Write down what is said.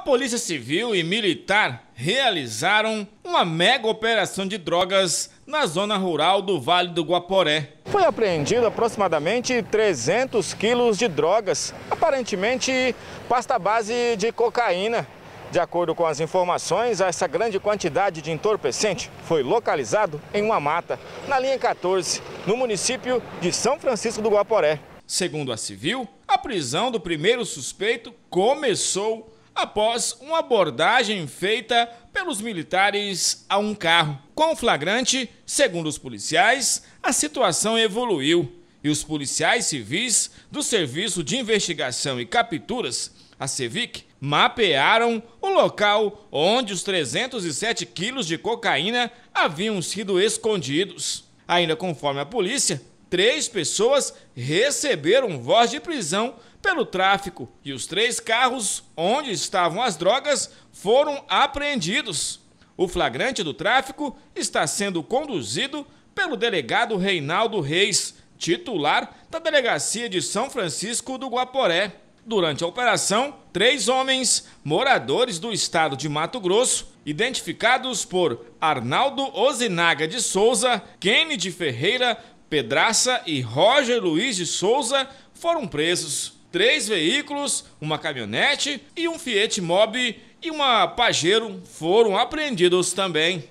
a Polícia Civil e Militar realizaram uma mega operação de drogas na zona rural do Vale do Guaporé. Foi apreendido aproximadamente 300 quilos de drogas, aparentemente pasta base de cocaína. De acordo com as informações, essa grande quantidade de entorpecente foi localizado em uma mata, na linha 14, no município de São Francisco do Guaporé. Segundo a civil, a prisão do primeiro suspeito começou após uma abordagem feita pelos militares a um carro. Com o flagrante, segundo os policiais, a situação evoluiu e os policiais civis do Serviço de Investigação e Capturas, a Sevic) mapearam o local onde os 307 quilos de cocaína haviam sido escondidos. Ainda conforme a polícia, três pessoas receberam voz de prisão pelo tráfico e os três carros onde estavam as drogas foram apreendidos. O flagrante do tráfico está sendo conduzido pelo delegado Reinaldo Reis, titular da Delegacia de São Francisco do Guaporé. Durante a operação, três homens, moradores do estado de Mato Grosso, identificados por Arnaldo Ozinaga de Souza, Kennedy Ferreira, Pedraça e Roger Luiz de Souza foram presos. Três veículos, uma caminhonete e um Fiat Mobi e uma Pajero foram apreendidos também.